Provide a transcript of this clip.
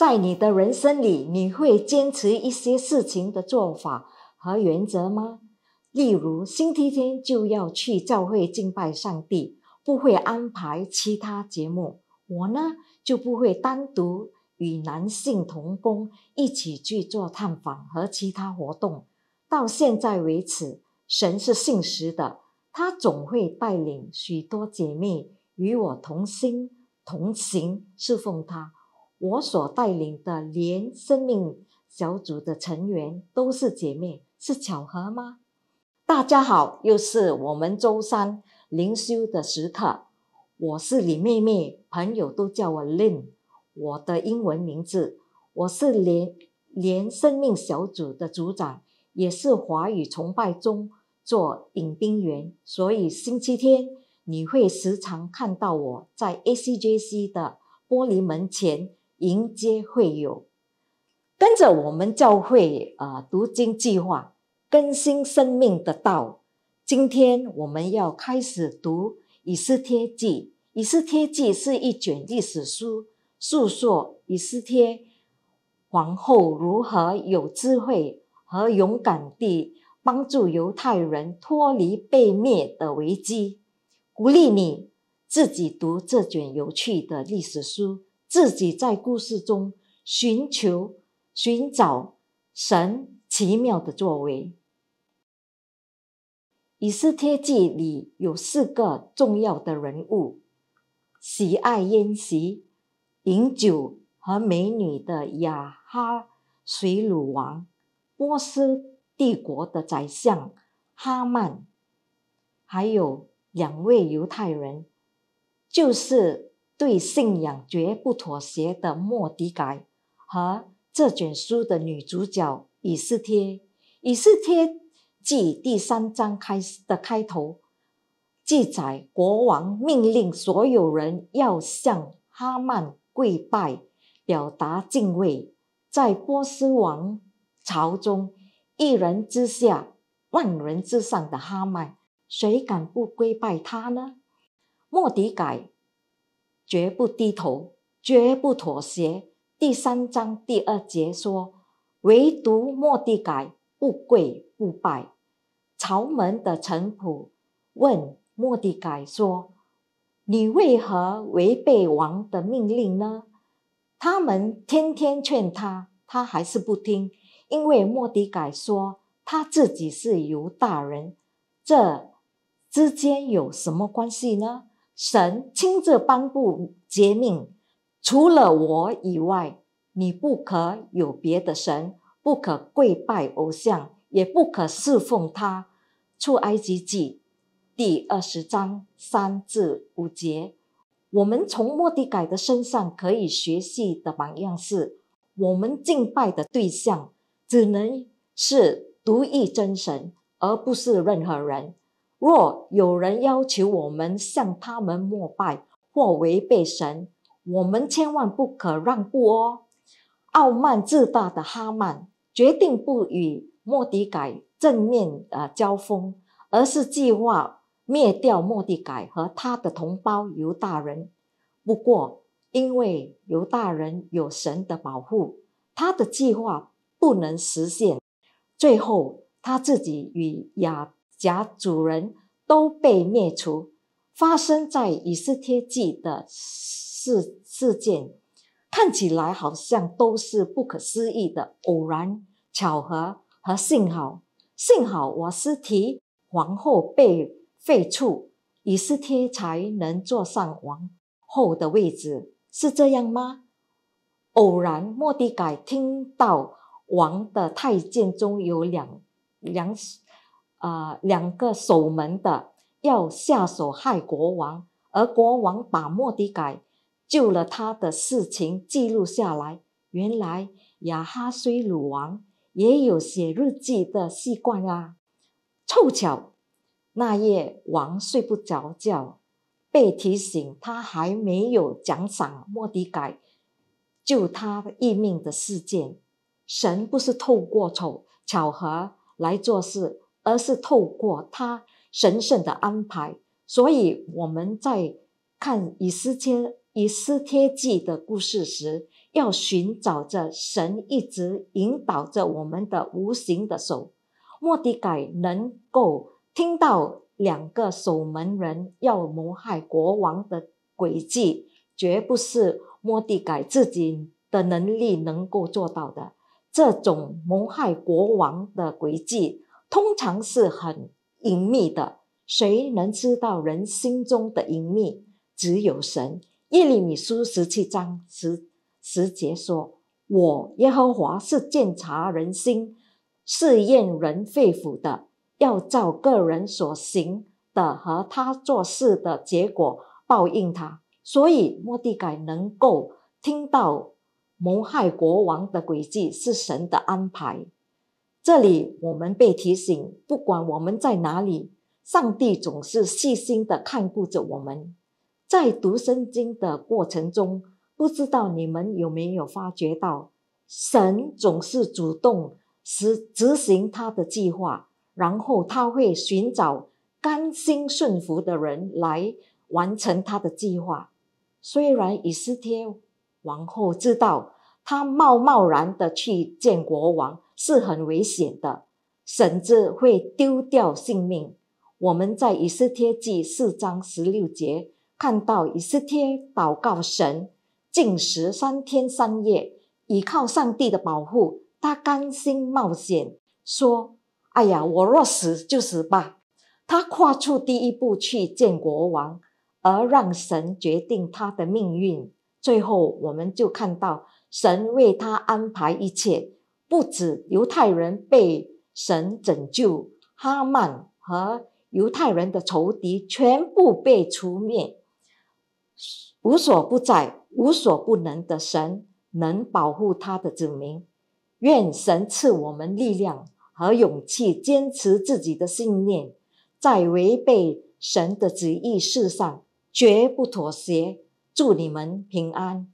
在你的人生里，你会坚持一些事情的做法和原则吗？例如，星期天就要去教会敬拜上帝，不会安排其他节目。我呢，就不会单独与男性同工一起去做探访和其他活动。到现在为止，神是信实的，他总会带领许多姐妹与我同心同行，侍奉他。我所带领的连生命小组的成员都是姐妹，是巧合吗？大家好，又是我们周三灵修的时刻。我是李妹妹，朋友都叫我 Lin，我的英文名字，我是连连生命小组的组长，也是华语崇拜中做领兵员。所以星期天你会时常看到我在 ACJC 的玻璃门前。迎接会友，跟着我们教会啊，读经计划更新生命的道。今天我们要开始读《以斯帖记》。《以斯帖记》是一卷历史书，诉说以斯帖皇后如何有智慧和勇敢地帮助犹太人脱离被灭的危机。鼓励你自己读这卷有趣的历史书。自己在故事中寻求寻找神奇妙的作为。《以斯帖记》里有四个重要的人物：喜爱宴席、饮酒和美女的雅哈水鲁王、波斯帝国的宰相哈曼，还有两位犹太人，就是。对信仰绝不妥协的莫迪改，和这卷书的女主角以斯帖。以斯帖记第三章开的开头记载，国王命令所有人要向哈曼跪拜，表达敬畏。在波斯王朝中，一人之下，万人之上的哈曼，谁敢不跪拜他呢？莫迪改。绝不低头，绝不妥协。第三章第二节说：“唯独莫迪改不跪不拜。”朝门的臣仆问莫迪改说：“你为何违背王的命令呢？”他们天天劝他，他还是不听，因为莫迪改说他自己是犹大人，这之间有什么关系呢？神亲自颁布诫命，除了我以外，你不可有别的神，不可跪拜偶像，也不可侍奉他。出埃及记第二十章三至五节。我们从莫迪改的身上可以学习的榜样是：我们敬拜的对象只能是独一真神，而不是任何人。若有人要求我们向他们膜拜或违背神，我们千万不可让步哦。傲慢自大的哈曼决定不与莫迪改正面呃交锋，而是计划灭掉莫迪改和他的同胞犹大人。不过，因为犹大人有神的保护，他的计划不能实现。最后，他自己与亚。甲主人都被灭除，发生在以斯帖记的事事件，看起来好像都是不可思议的偶然巧合和幸好。幸好瓦斯提皇后被废黜，以斯帖才能坐上王后的位置，是这样吗？偶然，莫底改听到王的太监中有两两。啊！两个守门的要下手害国王，而国王把莫迪改救了他的事情记录下来。原来亚哈虽鲁王也有写日记的习惯啊。凑巧那夜王睡不着觉，被提醒他还没有奖赏莫迪改救他一命的事件。神不是透过丑巧合来做事。而是透过他神圣的安排，所以我们在看以斯帖以斯帖记的故事时，要寻找着神一直引导着我们的无形的手。莫迪改能够听到两个守门人要谋害国王的诡计，绝不是莫迪改自己的能力能够做到的。这种谋害国王的诡计。通常是很隐秘的，谁能知道人心中的隐秘？只有神。耶利米书十七章十十节说：“我耶和华是鉴察人心、试验人肺腑的，要照个人所行的和他做事的结果报应他。”所以莫狄改能够听到谋害国王的诡计是神的安排。这里，我们被提醒，不管我们在哪里，上帝总是细心的看顾着我们。在读圣经的过程中，不知道你们有没有发觉到，神总是主动实执行他的计划，然后他会寻找甘心顺服的人来完成他的计划。虽然以斯帖王后知道她贸贸然的去见国王。是很危险的，甚至会丢掉性命。我们在以斯帖记四章十六节看到以斯帖祷告神，禁食三天三夜，依靠上帝的保护。他甘心冒险，说：“哎呀，我若死就死吧。”他跨出第一步去见国王，而让神决定他的命运。最后，我们就看到神为他安排一切。不止犹太人被神拯救，哈曼和犹太人的仇敌全部被除灭。无所不在、无所不能的神能保护他的子民。愿神赐我们力量和勇气，坚持自己的信念，在违背神的旨意事上绝不妥协。祝你们平安。